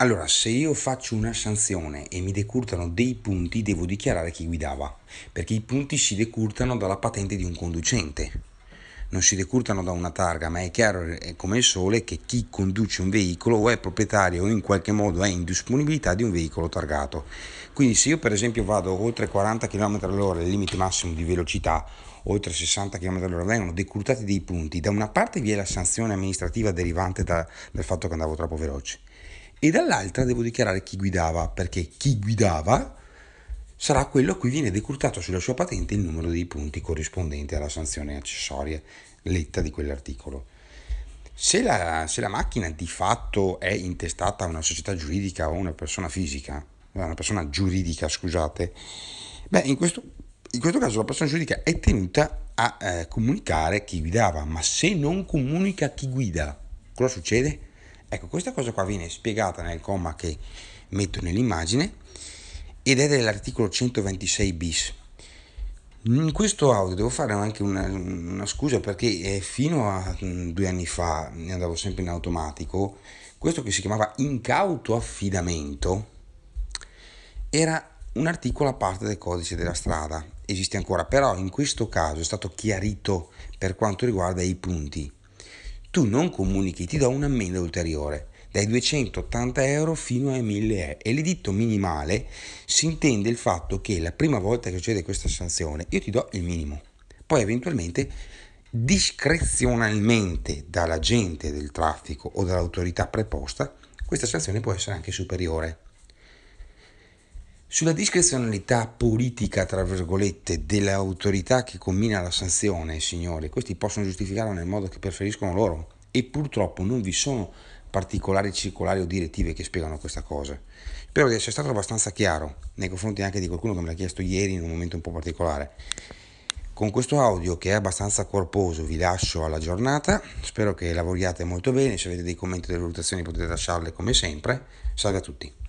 Allora, se io faccio una sanzione e mi decurtano dei punti, devo dichiarare chi guidava, perché i punti si decurtano dalla patente di un conducente, non si decurtano da una targa, ma è chiaro come il sole che chi conduce un veicolo o è proprietario o in qualche modo è in disponibilità di un veicolo targato. Quindi se io per esempio vado oltre 40 km all'ora, il limite massimo di velocità, oltre 60 km all'ora, vengono decurtati dei punti, da una parte vi è la sanzione amministrativa derivante da, dal fatto che andavo troppo veloce e dall'altra devo dichiarare chi guidava, perché chi guidava sarà quello a cui viene decurtato sulla sua patente il numero dei punti corrispondente alla sanzione accessoria letta di quell'articolo. Se la, se la macchina di fatto è intestata a una società giuridica o a una persona fisica, eh, una persona giuridica, scusate, beh, in questo, in questo caso la persona giuridica è tenuta a eh, comunicare chi guidava, ma se non comunica chi guida, cosa succede? Ecco, questa cosa qua viene spiegata nel comma che metto nell'immagine ed è dell'articolo 126 bis. In questo audio devo fare anche una, una, scusa perché eh, fino a mm, due anni fa ne andavo sempre in automatico, questo che si chiamava incauto affidamento era un articolo a parte del codice della strada, esiste ancora, però in questo caso è stato chiarito per quanto riguarda i punti tu non comunichi, ti do un'ammenda ulteriore dai 280 euro fino ai 1000 euro e l'editto minimale si intende il fatto che la prima volta che succede questa sanzione io ti do il minimo poi eventualmente discrezionalmente dall'agente del traffico o dall'autorità preposta questa sanzione può essere anche superiore sulla discrezionalità politica, tra virgolette, dell'autorità che commina la sanzione, signori, questi possono giustificarla nel modo che preferiscono loro e purtroppo non vi sono particolari circolari o direttive che spiegano questa cosa. Spero di essere stato abbastanza chiaro nei confronti anche di qualcuno che me l'ha chiesto ieri in un momento un po' particolare. Con questo audio che è abbastanza corposo vi lascio alla giornata, spero che lavoriate molto bene, se avete dei commenti o delle valutazioni potete lasciarle come sempre. Salve a tutti!